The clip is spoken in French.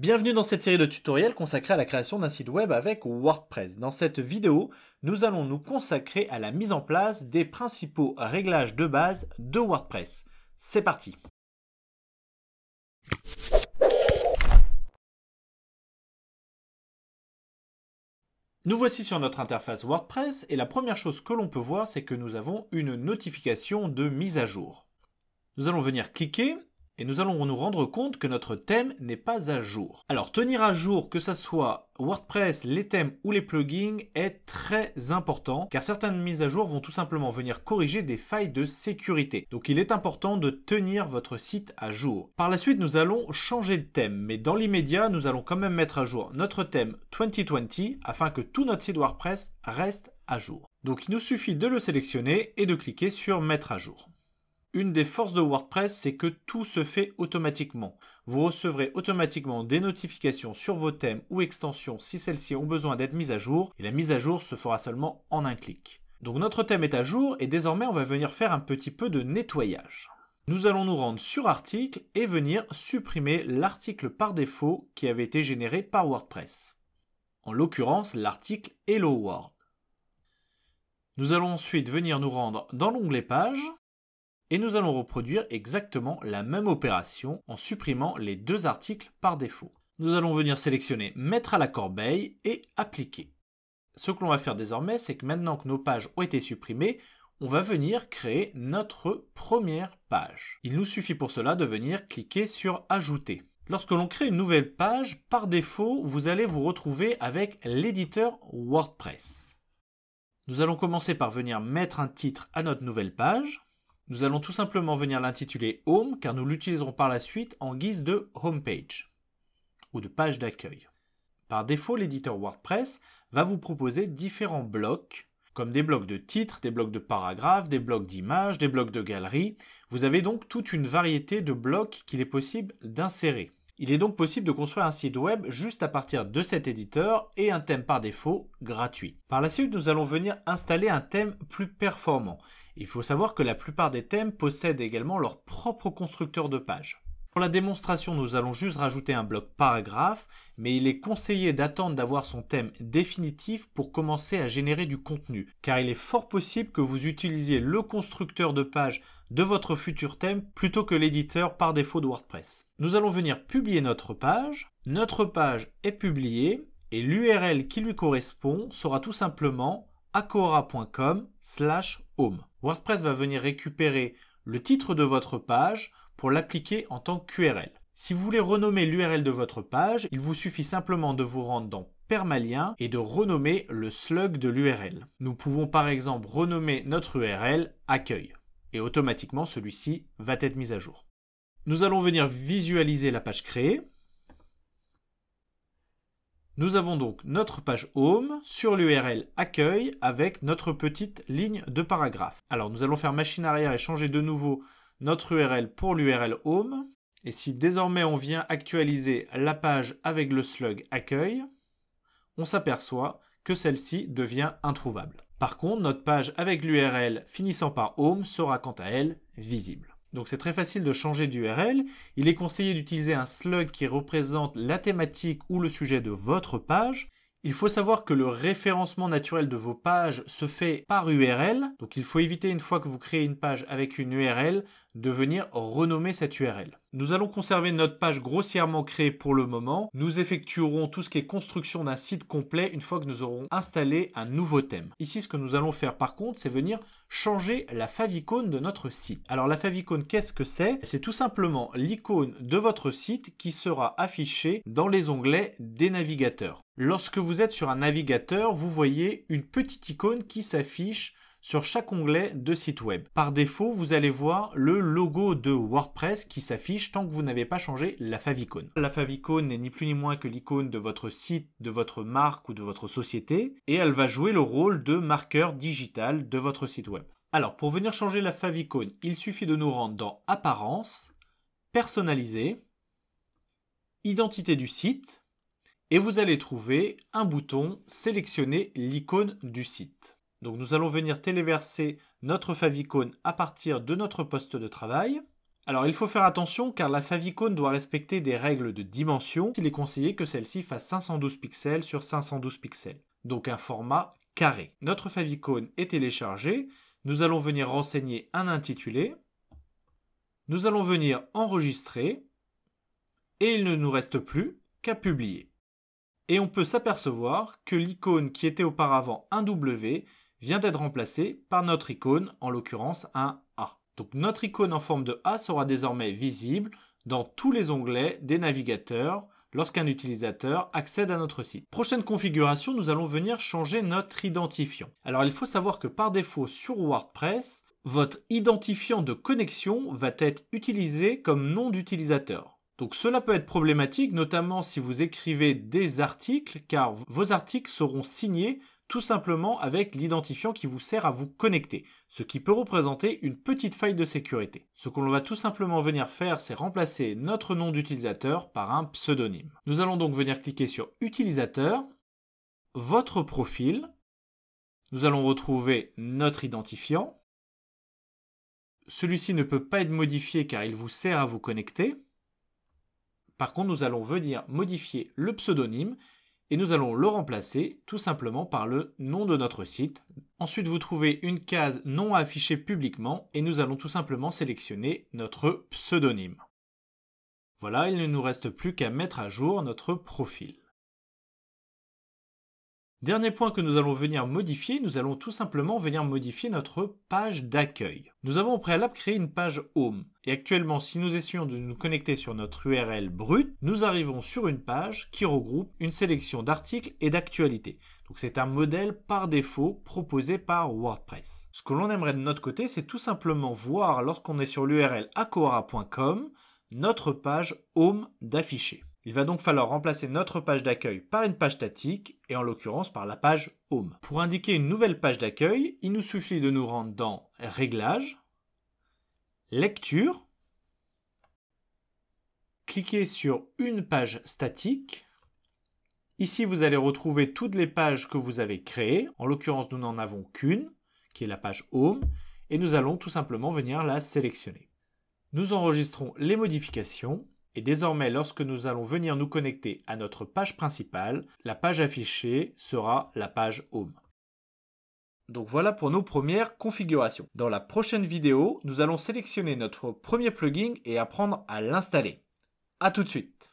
Bienvenue dans cette série de tutoriels consacrés à la création d'un site web avec WordPress. Dans cette vidéo, nous allons nous consacrer à la mise en place des principaux réglages de base de WordPress. C'est parti Nous voici sur notre interface WordPress et la première chose que l'on peut voir, c'est que nous avons une notification de mise à jour. Nous allons venir cliquer et nous allons nous rendre compte que notre thème n'est pas à jour. Alors tenir à jour, que ça soit WordPress, les thèmes ou les plugins, est très important car certaines mises à jour vont tout simplement venir corriger des failles de sécurité. Donc il est important de tenir votre site à jour. Par la suite, nous allons changer de thème, mais dans l'immédiat, nous allons quand même mettre à jour notre thème 2020 afin que tout notre site WordPress reste à jour. Donc il nous suffit de le sélectionner et de cliquer sur mettre à jour. Une des forces de WordPress, c'est que tout se fait automatiquement. Vous recevrez automatiquement des notifications sur vos thèmes ou extensions si celles-ci ont besoin d'être mises à jour, et la mise à jour se fera seulement en un clic. Donc notre thème est à jour, et désormais on va venir faire un petit peu de nettoyage. Nous allons nous rendre sur article et venir supprimer l'article par défaut qui avait été généré par WordPress. En l'occurrence, l'article Hello World. Nous allons ensuite venir nous rendre dans l'onglet pages. Et nous allons reproduire exactement la même opération en supprimant les deux articles par défaut. Nous allons venir sélectionner Mettre à la corbeille et Appliquer. Ce que l'on va faire désormais, c'est que maintenant que nos pages ont été supprimées, on va venir créer notre première page. Il nous suffit pour cela de venir cliquer sur Ajouter. Lorsque l'on crée une nouvelle page, par défaut, vous allez vous retrouver avec l'éditeur WordPress. Nous allons commencer par venir mettre un titre à notre nouvelle page. Nous allons tout simplement venir l'intituler Home car nous l'utiliserons par la suite en guise de homepage ou de page d'accueil. Par défaut, l'éditeur WordPress va vous proposer différents blocs, comme des blocs de titres, des blocs de paragraphes, des blocs d'images, des blocs de galeries. Vous avez donc toute une variété de blocs qu'il est possible d'insérer. Il est donc possible de construire un site web juste à partir de cet éditeur et un thème par défaut gratuit. Par la suite, nous allons venir installer un thème plus performant. Il faut savoir que la plupart des thèmes possèdent également leur propre constructeur de page. Pour la démonstration, nous allons juste rajouter un bloc paragraphe, mais il est conseillé d'attendre d'avoir son thème définitif pour commencer à générer du contenu, car il est fort possible que vous utilisiez le constructeur de page de votre futur thème plutôt que l'éditeur par défaut de WordPress. Nous allons venir publier notre page. Notre page est publiée et l'URL qui lui correspond sera tout simplement acora.com home. WordPress va venir récupérer le titre de votre page pour l'appliquer en tant qu'URL. Si vous voulez renommer l'URL de votre page, il vous suffit simplement de vous rendre dans permalien et de renommer le slug de l'URL. Nous pouvons par exemple renommer notre URL accueil et automatiquement celui-ci va être mis à jour. Nous allons venir visualiser la page créée. Nous avons donc notre page Home sur l'URL Accueil avec notre petite ligne de paragraphe. Alors nous allons faire machine arrière et changer de nouveau notre URL pour l'URL Home. Et si désormais on vient actualiser la page avec le slug Accueil, on s'aperçoit que celle-ci devient introuvable. Par contre, notre page avec l'URL finissant par home sera quant à elle visible. Donc c'est très facile de changer d'URL. Il est conseillé d'utiliser un slug qui représente la thématique ou le sujet de votre page. Il faut savoir que le référencement naturel de vos pages se fait par URL, donc il faut éviter une fois que vous créez une page avec une URL de venir renommer cette URL. Nous allons conserver notre page grossièrement créée pour le moment. Nous effectuerons tout ce qui est construction d'un site complet une fois que nous aurons installé un nouveau thème. Ici, ce que nous allons faire par contre, c'est venir changer la favicon de notre site. Alors la favicon, qu'est-ce que c'est C'est tout simplement l'icône de votre site qui sera affichée dans les onglets des navigateurs. Lorsque vous êtes sur un navigateur, vous voyez une petite icône qui s'affiche sur chaque onglet de site web. Par défaut, vous allez voir le logo de WordPress qui s'affiche tant que vous n'avez pas changé la favicon. La favicon n'est ni plus ni moins que l'icône de votre site, de votre marque ou de votre société, et elle va jouer le rôle de marqueur digital de votre site web. Alors, pour venir changer la favicon, il suffit de nous rendre dans Apparence, Personnaliser, Identité du site, et vous allez trouver un bouton Sélectionner l'icône du site. Donc nous allons venir téléverser notre favicon à partir de notre poste de travail. Alors il faut faire attention car la favicon doit respecter des règles de dimension. Il est conseillé que celle-ci fasse 512 pixels sur 512 pixels, donc un format carré. Notre favicon est téléchargé. Nous allons venir renseigner un intitulé. Nous allons venir enregistrer. Et il ne nous reste plus qu'à publier. Et on peut s'apercevoir que l'icône qui était auparavant un W vient d'être remplacé par notre icône, en l'occurrence un A. Donc notre icône en forme de A sera désormais visible dans tous les onglets des navigateurs lorsqu'un utilisateur accède à notre site. Prochaine configuration, nous allons venir changer notre identifiant. Alors il faut savoir que par défaut sur WordPress, votre identifiant de connexion va être utilisé comme nom d'utilisateur. Donc cela peut être problématique, notamment si vous écrivez des articles, car vos articles seront signés tout simplement avec l'identifiant qui vous sert à vous connecter, ce qui peut représenter une petite faille de sécurité. Ce qu'on va tout simplement venir faire, c'est remplacer notre nom d'utilisateur par un pseudonyme. Nous allons donc venir cliquer sur Utilisateur, votre profil, nous allons retrouver notre identifiant, celui-ci ne peut pas être modifié car il vous sert à vous connecter. Par contre, nous allons venir modifier le pseudonyme et nous allons le remplacer tout simplement par le nom de notre site. Ensuite, vous trouvez une case non affichée publiquement et nous allons tout simplement sélectionner notre pseudonyme. Voilà, il ne nous reste plus qu'à mettre à jour notre profil. Dernier point que nous allons venir modifier, nous allons tout simplement venir modifier notre page d'accueil. Nous avons au préalable créé une page Home. Et actuellement, si nous essayons de nous connecter sur notre URL brute, nous arrivons sur une page qui regroupe une sélection d'articles et d'actualités. Donc c'est un modèle par défaut proposé par WordPress. Ce que l'on aimerait de notre côté, c'est tout simplement voir lorsqu'on est sur l'URL acora.com notre page Home d'afficher. Il va donc falloir remplacer notre page d'accueil par une page statique, et en l'occurrence par la page Home. Pour indiquer une nouvelle page d'accueil, il nous suffit de nous rendre dans Réglages, Lecture, cliquez sur une page statique. Ici, vous allez retrouver toutes les pages que vous avez créées. En l'occurrence, nous n'en avons qu'une, qui est la page Home, et nous allons tout simplement venir la sélectionner. Nous enregistrons les modifications et désormais, lorsque nous allons venir nous connecter à notre page principale, la page affichée sera la page Home. Donc voilà pour nos premières configurations. Dans la prochaine vidéo, nous allons sélectionner notre premier plugin et apprendre à l'installer. A tout de suite